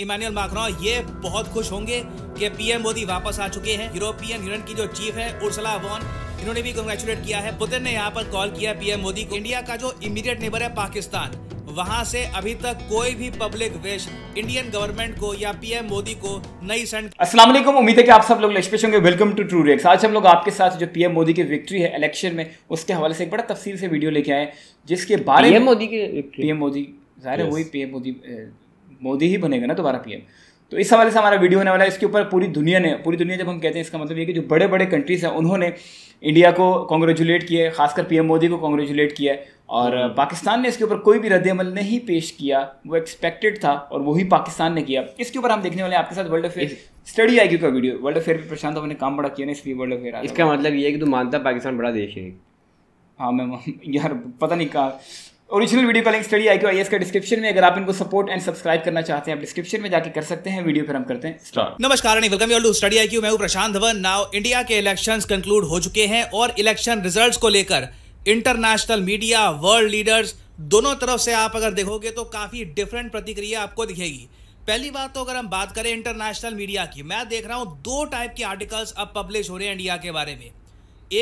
Emmanuel माकरॉ ये बहुत खुश होंगे कि पीएम मोदी वापस आ चुके हैं यूरोपियन यूनियन की जो चीफ है उर्सला वॉन इन्होंने भी कंग्रेचुलेट किया है पुतिन ने यहाँ पर कॉल किया पीएम मोदी को इंडिया का जो इमीडिएट नेबर है पाकिस्तान वहाँ से अभी तक कोई भी पब्लिक विश इंडियन गवर्नमेंट को या पीएम मोदी को नहीं सेंड असलम उम्मीद है कि आप सब लोग लक्ष्मेश होंगे वेलकम टू ट्रू रेक्स आज हम लोग आपके साथ जो पीएम मोदी की विक्ट्री है इलेक्शन में उसके हवाले से एक बड़ा तफसील से वीडियो लेके आए जिसके बारे में मोदी की पीएम मोदी जाहिर है वही पीएम मोदी मोदी ही बनेगा ना दोबारा पीएम तो इस हवाले से हमारा वीडियो होने वाला है इसके ऊपर पूरी दुनिया ने पूरी दुनिया जब हम कहते हैं इसका मतलब ये कि जो बड़े बड़े कंट्रीज़ हैं उन्होंने इंडिया को कॉन्ग्रेचुलेट किया है खासकर पीएम मोदी को कॉन्ग्रेचुलेट किया है और हम्म। पाकिस्तान ने इसके ऊपर कोई भी रद्दमल नहीं पेश किया वो एक्सपेक्टेड था और वही पाकिस्तान ने किया इसके ऊपर हम देखने वाले हैं आपके साथ वर्ल्ड अफेयर स्टडी आई का वीडियो वर्ल्ड अफेयर पर प्रशांत हमने काम बड़ा किया ना इसलिए वर्ल्ड अफेयर इसका मतलब ये है कि तू मानता पाकिस्तान बड़ा देश है हाँ मैम यार पता नहीं कहा ओरिजिनल वीडियो का लिंक स्टडी आई क्यू का डिस्क्रिप्शन में अगर आप इनको सपोर्ट एंड सब्सक्राइब करना चाहते हैं आप डिस्क्रिप्शन में जाके कर सकते हैं वीडियो पर हम करते हैं स्टार्ट नमस्कार welcome you to study I Q मैं हूं प्रशांत धवन नाउ इंडिया के इलेक्शंस कंक्लूड हो चुके हैं और इलेक्शन रिजल्ट्स को लेकर इंटरनेशनल मीडिया वर्ल्ड लीडर्स दोनों तरफ से आप अगर देखोगे तो काफी डिफरेंट प्रतिक्रिया आपको दिखेगी पहली बात तो अगर हम बात करें इंटरनेशनल मीडिया की मैं देख रहा हूँ दो टाइप के आर्टिकल्स अब पब्लिश हो रहे हैं इंडिया के बारे में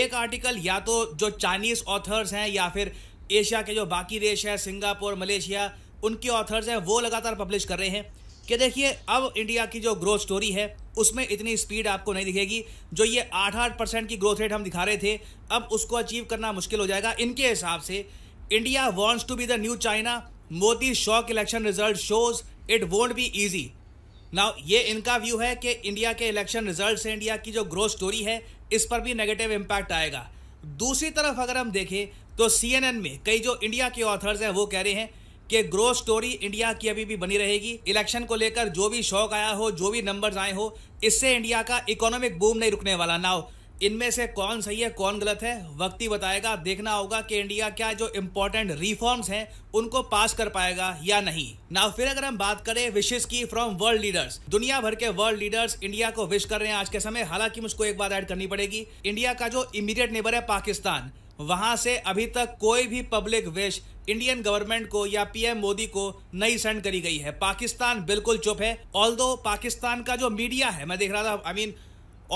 एक आर्टिकल या तो जो चाइनीज ऑथर्स हैं या फिर एशिया के जो बाकी देश हैं सिंगापुर मलेशिया उनके ऑथर्स हैं वो लगातार पब्लिश कर रहे हैं कि देखिए अब इंडिया की जो ग्रोथ स्टोरी है उसमें इतनी स्पीड आपको नहीं दिखेगी जो ये आठ आठ परसेंट की ग्रोथ रेट हम दिखा रहे थे अब उसको अचीव करना मुश्किल हो जाएगा इनके हिसाब से India wants to be the new China Modi shock election result shows it won't be easy now ये इनका व्यू है कि इंडिया के इलेक्शन रिजल्ट से इंडिया की जो ग्रोथ स्टोरी है इस पर भी नेगेटिव इम्पैक्ट आएगा दूसरी तरफ अगर हम देखें तो सीएनएन में कई जो इंडिया के ऑथर्स हैं वो कह रहे हैं कि ग्रो स्टोरी इंडिया की अभी भी बनी रहेगी इलेक्शन को लेकर जो भी शौक आया हो जो भी नंबर्स आए हो इससे इंडिया का इकोनॉमिक बूम नहीं रुकने वाला ना हो इनमें से कौन सही है कौन गलत है वक्त ही बताएगा देखना होगा कि इंडिया क्या जो इम्पोर्टेंट रिफॉर्म्स हैं उनको पास कर पाएगा या नहीं ना फिर अगर हम बात करें विशेष की फ्रॉम वर्ल्ड लीडर्स दुनिया भर के वर्ल्ड लीडर्स इंडिया को विश कर रहे हैं आज के समय हालांकि मुझको एक बात ऐड करनी पड़ेगी इंडिया का जो इमीडिएट नेबर है पाकिस्तान वहां से अभी तक कोई भी पब्लिक विश इंडियन गवर्नमेंट को या पीएम मोदी को नहीं सेंड करी गई है पाकिस्तान बिल्कुल चुप है ऑल पाकिस्तान का जो मीडिया है मैं देख रहा था I I mean mean,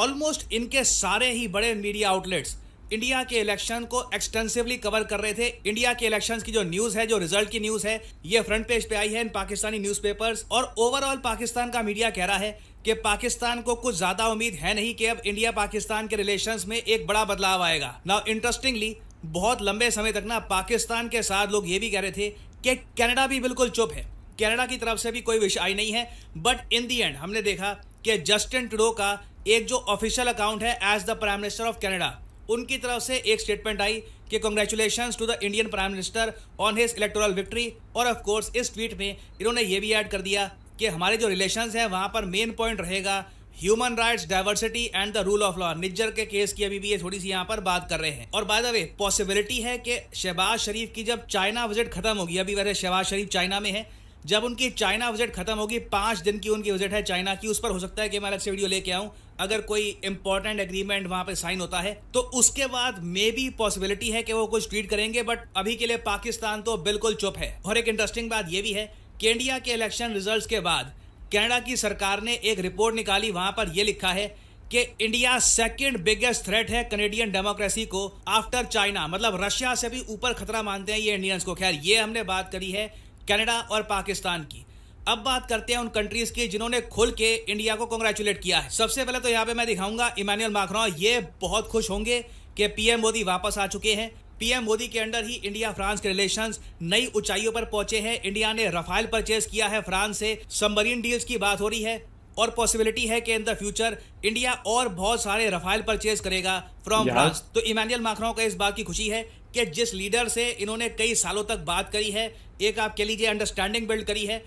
almost इनके सारे ही बड़े मीडिया आउटलेट्स इंडिया के इलेक्शन को एक्सटेंसिवली कवर कर रहे थे इंडिया के इलेक्शन की जो न्यूज है जो रिजल्ट की न्यूज है ये फ्रंट पेज पे आई है इन पाकिस्तानी न्यूज़पेपर्स और ओवरऑल पाकिस्तान का मीडिया कह रहा है कि पाकिस्तान को कुछ ज्यादा उम्मीद है नहीं कि अब इंडिया पाकिस्तान के रिलेशन में एक बड़ा बदलाव आएगा नाउ इंटरेस्टिंगली बहुत लंबे समय तक ना पाकिस्तान के साथ लोग ये भी कह रहे थे कि कनाडा भी बिल्कुल चुप है कनाडा की तरफ से भी कोई विषय आई नहीं है बट इन दी एंड हमने देखा कि जस्टिन टूडो का एक जो ऑफिशियल अकाउंट है as the prime minister of Canada उनकी तरफ से एक स्टेटमेंट आई कि congratulation to the Indian prime minister on his electoral victory और ऑफ कोर्स इस ट्वीट में इन्होंने ये भी ऐड कर दिया कि हमारे जो रिलेशन हैं वहाँ पर मेन पॉइंट रहेगा human rights diversity and the rule of law Nijjar के केस की अभी भी ये थोड़ी सी यहाँ पर बात कर रहे हैं और बाय द वे पॉसिबिलिटी है कि शहबाज शरीफ की जब चाइना विजिट खत्म होगी अभी वैसे शहबाज शरीफ चाइना में है जब उनकी चाइना विजिट खत्म होगी पाँच दिन की उनकी विजिट है चाइना की उस पर हो सकता है कि मैं अलग से वीडियो लेके आऊँ अगर कोई इंपॉर्टेंट एग्रीमेंट वहां पे साइन होता है तो उसके बाद मे बी पॉसिबिलिटी है कि वो कुछ ट्वीट करेंगे बट अभी के लिए पाकिस्तान तो बिल्कुल चुप है और एक इंटरेस्टिंग बात यह भी है कि इंडिया के इलेक्शन रिजल्ट के बाद कनाडा की सरकार ने एक रिपोर्ट निकाली वहां पर यह लिखा है कि इंडिया सेकेंड बिगेस्ट थ्रेट है कनेडियन डेमोक्रेसी को आफ्टर चाइना मतलब रशिया से भी ऊपर खतरा मानते हैं ये इंडियंस को खैर ये हमने बात करी है कनाडा और पाकिस्तान की अब बात करते हैं उन कंट्रीज की जिन्होंने खुल के इंडिया को कंग्रेचुलेट किया है सबसे पहले तो यहाँ पे मैं दिखाऊंगा इमानुअल माखरा ये बहुत खुश होंगे कि पीएम मोदी वापस आ चुके हैं पीएम मोदी के अंडर ही इंडिया फ्रांस के रिलेशंस नई ऊंचाइयों पर पहुंचे हैं इंडिया ने रफाइल परचेज किया है फ्रांस से सबमरीन डील्स की बात हो रही है और पॉसिबिलिटी है कि इन द फ्यूचर इंडिया और बहुत सारे रफाइल परचेज करेगा फ्रॉम फ्रांस तो इमानुअल माखरौ का इस बात की खुशी है कि जिस लीडर से इन्होंने कई सालों तक बात करी है एक आप कह लीजिए अंडरस्टैंडिंग बिल्ड करी है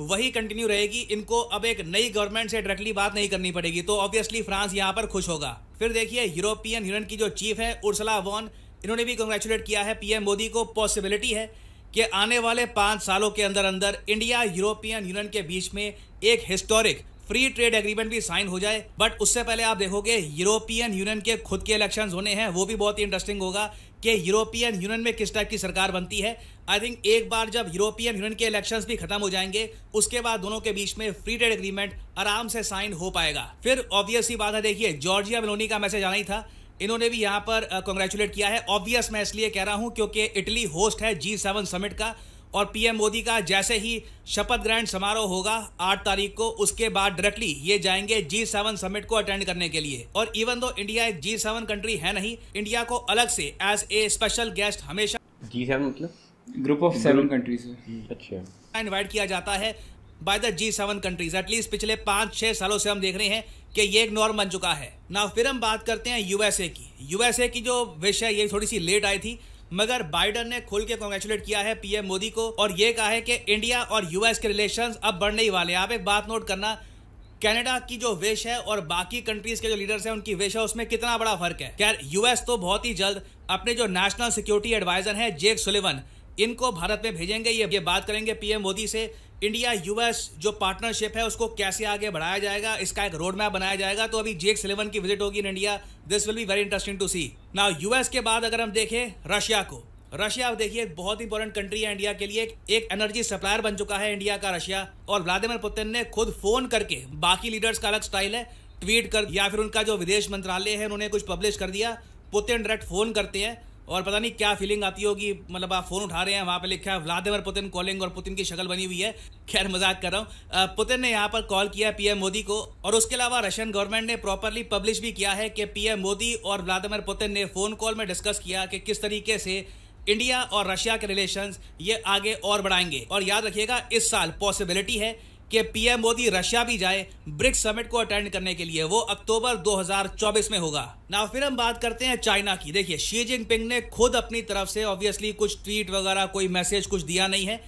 वही कंटिन्यू रहेगी इनको अब एक नई गवर्नमेंट से डायरेक्टली बात नहीं करनी पड़ेगी तो ऑब्वियसली फ्रांस यहाँ पर खुश होगा फिर देखिए यूरोपियन यूनियन की जो चीफ है उर्सला वॉन इन्होंने भी कंग्रेचुलेट किया है पीएम मोदी को पॉसिबिलिटी है कि आने वाले पाँच सालों के अंदर अंदर इंडिया यूरोपियन यूनियन के बीच में एक हिस्टोरिक फ्री ट्रेड एग्रीमेंट भी साइन हो जाए बट उससे पहले आप देखोगे यूरोपियन यूनियन के खुद के इलेक्शन होने हैं वो भी बहुत ही इंटरेस्टिंग होगा कि यूरोपियन यूनियन में किस टाइप की सरकार बनती है आई थिंक एक बार जब यूरोपियन यूनियन के इलेक्शंस भी खत्म हो जाएंगे उसके बाद दोनों के बीच में फ्री ट्रेड एग्रीमेंट आराम से साइन हो पाएगा फिर ऑब्वियस ही बात है देखिए जॉर्जिया मेलोनी का मैसेज आना ही था इन्होंने भी यहाँ पर कॉन्ग्रेचुलेट किया है ऑब्वियस मैं इसलिए कह रहा हूँ क्योंकि इटली होस्ट है जी सेवन समिट का और पीएम मोदी का जैसे ही शपथ ग्रहण समारोह होगा आठ तारीख को उसके बाद डायरेक्टली ये जाएंगे जी सेवन समिट को अटेंड करने के लिए और इवन दो इंडिया एक जी सेवन कंट्री है नहीं इंडिया को अलग से एज ए स्पेशल गेस्ट हमेशा जी सेवन मतलब ग्रुप ऑफ सेवन कंट्रीज अच्छा इन्वाइट किया जाता है by the G seven countries at least पिछले पांच छह सालों से हम देख रहे हैं कि ये एक नॉर्म बन चुका है ना फिर हम बात करते हैं यूएसए की यूएसए की जो विषय ये थोड़ी सी लेट आई थी मगर बाइडन ने खुल के कॉन्ग्रेचुलेट किया है पीएम मोदी को और ये कहा है कि इंडिया और यूएस के रिलेशन अब बढ़ने ही वाले हैं आप एक बात नोट करना कनाडा की जो विश है और बाकी कंट्रीज के जो लीडर्स हैं उनकी विश है उसमें कितना बड़ा फर्क है खैर यूएस तो बहुत ही जल्द अपने जो नेशनल सिक्योरिटी एडवाइजर हैं जेक सुलिवन इनको भारत में भेजेंगे ये ये बात करेंगे पीएम मोदी से इंडिया यूएस जो पार्टनरशिप है उसको कैसे आगे बढ़ाया जाएगा इसका एक रोड मैप बनाया जाएगा तो अभी जेक सिलेवन की विजिट होगी in India this will be very interesting to see ना यूएस के बाद अगर हम देखें रशिया को रशिया आप देखिए बहुत ही इंपॉर्टेंट कंट्री है इंडिया के लिए एक एनर्जी सप्लायर बन चुका है इंडिया का रशिया और व्लादिमिर पुतिन ने खुद फोन करके बाकी लीडर्स का अलग स्टाइल है ट्वीट कर या फिर उनका जो विदेश मंत्रालय है उन्होंने कुछ पब्लिश कर दिया पुतिन डायरेक्ट फोन करते हैं और पता नहीं क्या फीलिंग आती होगी मतलब आप फ़ोन उठा रहे हैं वहाँ पे लिखा है व्लादिमिर पुतिन कॉलिंग और पुतिन की शक्ल बनी हुई है खैर मजाक कर रहा हूँ पुतिन ने यहाँ पर कॉल किया पीएम मोदी को और उसके अलावा रशियन गवर्नमेंट ने प्रॉपरली पब्लिश भी किया है कि पीएम मोदी और व्लादिमिर पुतिन ने फ़ोन कॉल में डिस्कस किया कि किस तरीके से इंडिया और रशिया के रिलेशंस ये आगे और बढ़ाएंगे और याद रखिएगा इस साल पॉसिबिलिटी है कि पीएम मोदी रशिया भी जाए ब्रिक्स समिट को अटेंड करने के लिए वो अक्टूबर 2024 में होगा ना फिर हम बात करते हैं चाइना की देखिए शी जिनपिंग ने खुद अपनी तरफ से ऑब्वियसली कुछ ट्वीट वगैरह कोई मैसेज कुछ दिया नहीं है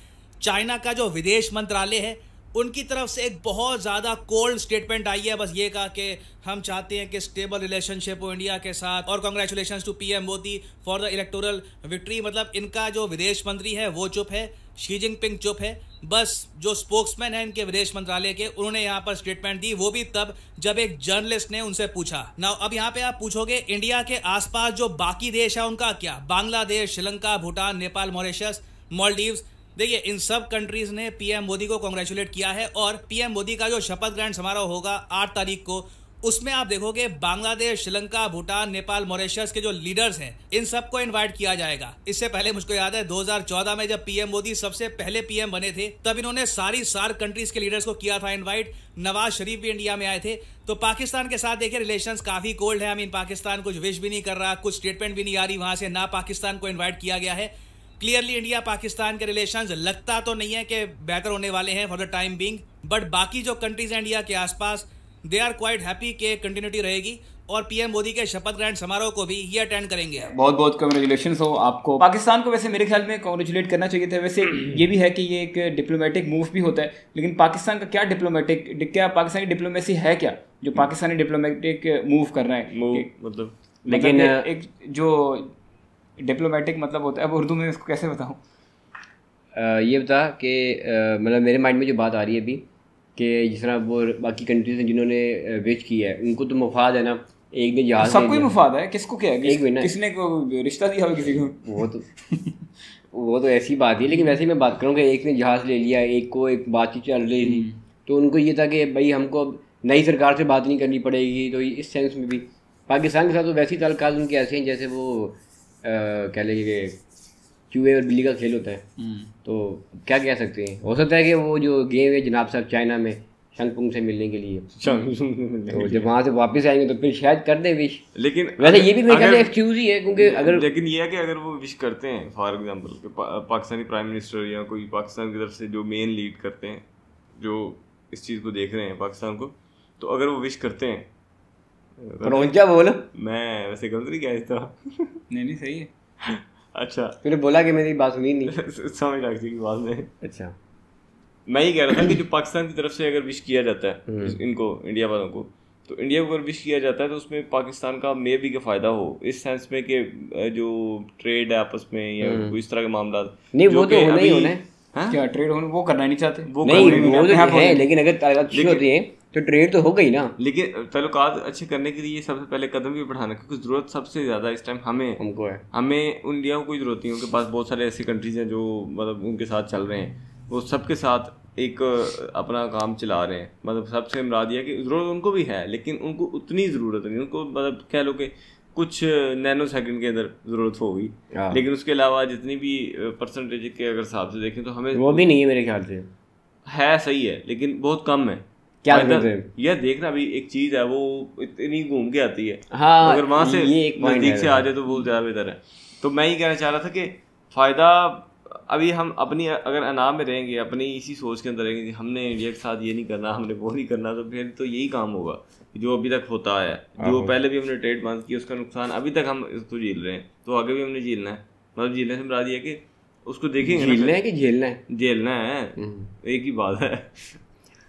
चाइना का जो विदेश मंत्रालय है उनकी तरफ से एक बहुत ज़्यादा कोल्ड स्टेटमेंट आई है बस ये कहा कि हम चाहते हैं कि स्टेबल रिलेशनशिप हो इंडिया के साथ और congratulation to M Modi for the electoral victory मतलब इनका जो विदेश मंत्री है वो चुप है शी जिनपिंग चुप है बस जो स्पोक्समैन है इनके विदेश मंत्रालय के उन्होंने यहाँ पर स्टेटमेंट दी वो भी तब जब एक जर्नलिस्ट ने उनसे पूछा ना अब यहाँ पे आप पूछोगे इंडिया के आसपास जो बाकी देश है उनका क्या बांग्लादेश श्रीलंका भूटान नेपाल मॉरिशस मॉलडीव्स देखिए इन सब कंट्रीज ने पीएम मोदी को कॉन्ग्रेचुलेट किया है और पीएम मोदी का जो शपथ ग्रहण समारोह होगा आठ तारीख को उसमें आप देखोगे बांग्लादेश श्रीलंका भूटान नेपाल मॉरिशस के जो लीडर्स हैं इन सबको इनवाइट किया जाएगा इससे पहले मुझको याद है 2014 में जब पीएम मोदी सबसे पहले पीएम बने थे तब इन्होंने सारी सार कंट्रीज के लीडर्स को किया था इनवाइट नवाज शरीफ भी इंडिया में आए थे तो पाकिस्तान के साथ देखिए रिलेशंस काफी कोल्ड है आई मीन पाकिस्तान कुछ विश भी नहीं कर रहा कुछ स्टेटमेंट भी नहीं आ रही वहां से ना पाकिस्तान को इन्वाइट किया गया है क्लियरली इंडिया पाकिस्तान के रिलेशंस लगता तो नहीं है कि बेहतर होने वाले हैं for the time being but बाकी जो कंट्रीज हैं इंडिया के आसपास दे आर क्वाइट हैप्पी के कंटिन्यूटी रहेगी और पीएम मोदी के शपथ ग्रहण समारोह को भी ये अटेंड करेंगे बहुत बहुत कंग्रेचुलेशन हो आपको पाकिस्तान को वैसे मेरे ख्याल में कॉन्ग्रेचुलेट करना चाहिए था वैसे ये भी है कि ये एक डिप्लोमेटिक मूव भी होता है लेकिन पाकिस्तान का क्या डिप्लोमेटिक क्या पाकिस्तान की डिप्लोमेसी है क्या जो पाकिस्तानी डिप्लोमेटिक मूव कर रहा है मतलब, मतलब लेकिन एक जो डिप्लोमेटिक मतलब होता है अब उर्दू में इसको कैसे बताऊँ ये बता कि मतलब मेरे माइंड में जो बात आ रही है अभी कि जिस तरह वो बाकी कंट्रीज हैं जिन्होंने वेच किया है उनको तो मुफाद है ना एक दिन जहाज सबको ही मुफाद है किसको क्या है किस, एक मिनट किसने को रिश्ता दिया हो किसी को वो तो वो तो ऐसी बात है लेकिन वैसे मैं बात करूँ कि एक ने जहाज ले लिया एक को एक बातचीत चल रही थी तो उनको ये था कि भाई हमको अब नई सरकार से बात नहीं करनी पड़ेगी तो इस सेंस में भी पाकिस्तान के साथ तो वैसे ही तलकात उनके ऐसे हैं जैसे वो कह लेंगे चूहे और बिल्ली का खेल होता है हम्म। तो क्या कह सकते हैं हो सकता है कि वो जो गए हुए जनाब साहब चाइना में शंगपुंग से मिलने के लिए तो जब वहाँ से वापस आएंगे तो फिर शायद कर दे विश लेकिन वैसे ये भी मेरे तो एक्सक्यूज ही है क्योंकि अगर लेकिन ये है कि अगर वो विश करते हैं फॉर एग्जाम्पल पा, पाकिस्तानी प्राइम मिनिस्टर या कोई पाकिस्तान की तरफ से जो मेन लीड करते हैं जो इस चीज़ को देख रहे हैं पाकिस्तान को तो अगर वो विश करते हैं तो प्रोन क्या बोलो मैं वैसे गलत नहीं गया था नहीं नहीं सही है अच्छा तूने बोला कि मेरी बात सुनी नहीं समझ लग गई बात में अच्छा मैं ही कह रहा था कि जो पाकिस्तान की तरफ से अगर विश किया जाता है हम्म। इनको इंडिया वालों को तो इंडिया को अगर विश किया जाता है तो उसमें पाकिस्तान का मे भी का फ़ायदा हो इस सेंस में कि जो ट्रेड है आपस में या हम्म। कोई इस तरह के मामला नहीं वो तो होना ही होना है हाँ? क्या ट्रेड होने वो करना नहीं चाहते वो नहीं वो तो है लेकिन अगर अच्छी होती है तो ट्रेड तो हो गई ना लेकिन तल्लुकात अच्छे करने के लिए सबसे पहले कदम भी बढ़ाना क्योंकि ज़रूरत सबसे ज़्यादा इस टाइम हमें हमको है हमें उन इंडिया को कोई ज़रूरत नहीं उनके पास बहुत सारे ऐसी कंट्रीज़ हैं जो मतलब उनके साथ चल रहे हैं वो सबके साथ एक अपना काम चला रहे हैं मतलब सबसे मरा यह कि ज़रूरत उनको भी है लेकिन उनको उतनी ज़रूरत नहीं उनको मतलब कह लो कि कुछ नैनो सेकंड के अंदर जरूरत होगी हाँ। लेकिन उसके अलावा जितनी भी परसेंटेज के अगर हिसाब से देखें तो हमें वो भी नहीं है मेरे ख्याल से है सही है लेकिन बहुत कम है क्या मतलब? यार देखना अभी एक चीज है वो इतनी घूम के आती है हाँ, अगर वहां से नजदीक से आ जाए तो वो ज्यादा बेहतर है तो मैं ही कहना चाह रहा था कि फायदा अभी हम अपनी अगर अनाम में रहेंगे अपनी इसी सोच के अंदर रहेंगे कि हमने इंडिया के साथ ये नहीं करना हमने वो नहीं करना तो फिर तो यही काम होगा जो अभी तक होता है जो हाँ। पहले भी हमने ट्रेड बंद किया उसका नुकसान अभी तक हम इसको तो झील रहे हैं तो आगे भी हमने झीलना है मतलब झीलने से मरा दिया कि उसको देखेंगे झेलना है कि झेलना है झेलना है हम्म। एक ही बात है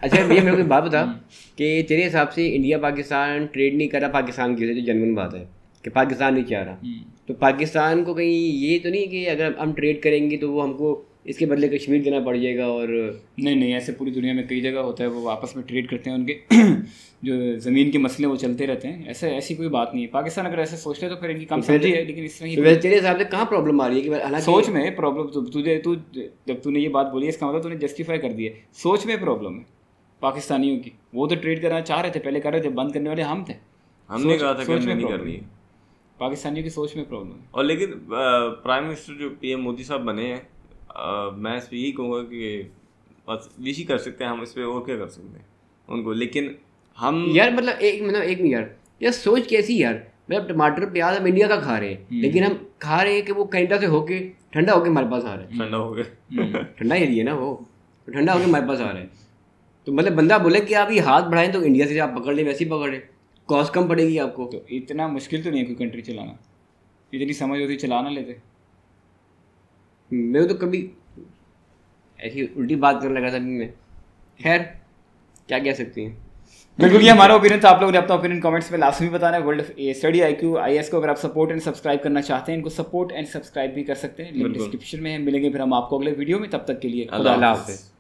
अच्छा भैया मेरे को बात बता हम्म। कि तेरे हिसाब से इंडिया पाकिस्तान ट्रेड नहीं कर रहा पाकिस्तान की वजह से जनवन बात है कि पाकिस्तान नहीं चाह रहा हम्म। तो पाकिस्तान को कहीं ये तो नहीं कि अगर हम ट्रेड करेंगे तो वो हमको इसके बदले कश्मीर देना पड़ जाएगा और नहीं नहीं ऐसे पूरी दुनिया में कई जगह होता है वो आपस में ट्रेड करते हैं उनके जो ज़मीन के मसले वो चलते रहते हैं ऐसे ऐसी कोई बात नहीं है पाकिस्तान अगर ऐसे सोचते तो फिर इनकी तो कम समझी है लेकिन इसमें तो तेरे हिसाब से कहाँ प्रॉब्लम आ रही है कि हालांकि सोच में प्रॉब्लम तुझे तू जब तूने ये बात बोली इसका मतलब तूने जस्टिफाई कर दिया सोच में प्रॉब्लम है पाकिस्तानियों की वो तो ट्रेड करना चाह रहे थे पहले कर रहे थे बंद करने वाले हम थे हमने कहा था कि हमने नहीं करनी है पाकिस्तानियों की सोच में प्रॉब्लम है और लेकिन प्राइम मिनिस्टर जो पीएम मोदी साहब बने हैं मैं इस पर यही कहूँगा कि बस विश कर सकते हैं हम इस पर और क्या कर सकते हैं उनको लेकिन हम यार मतलब एक मतलब एक मिनट यार यार सोच कैसी यार मतलब टमाटर प्याज हम इंडिया का खा रहे हैं हम्म। लेकिन हम खा रहे हैं कि वो कनाडा से होके ठंडा होके हमारे पास आ रहा है ठंडा हो गया हम्म। ठंडा एरिया ना वो ठंडा होके हमारे पास आ रहा है तो मतलब बंदा बोले कि आप ये हाथ बढ़ाएं तो इंडिया से आप पकड़ लें वैसे ही पकड़ें कॉस्ट कम पड़ेगी आपको तो इतना मुश्किल तो नहीं है कोई कंट्री चलाना इतनी समझ होती चला ना लेते मेरे तो कभी ऐसी उल्टी बात करने लगा था मैं खैर क्या कह सकती हैं बिल्कुल ये हमारा ओपिनियन था आप लोगों ने अपना ओपिनियन कमेंट्स में लास्ट में बताना है world study I Q I S को अगर आप सपोर्ट एंड सब्सक्राइब करना चाहते हैं इनको सपोर्ट एंड सब्सक्राइब भी कर सकते हैं लिंक डिस्क्रिप्शन में है मिलेंगे फिर हम आपको अगले वीडियो में तब तक के लिए अल्लाह हाफिज़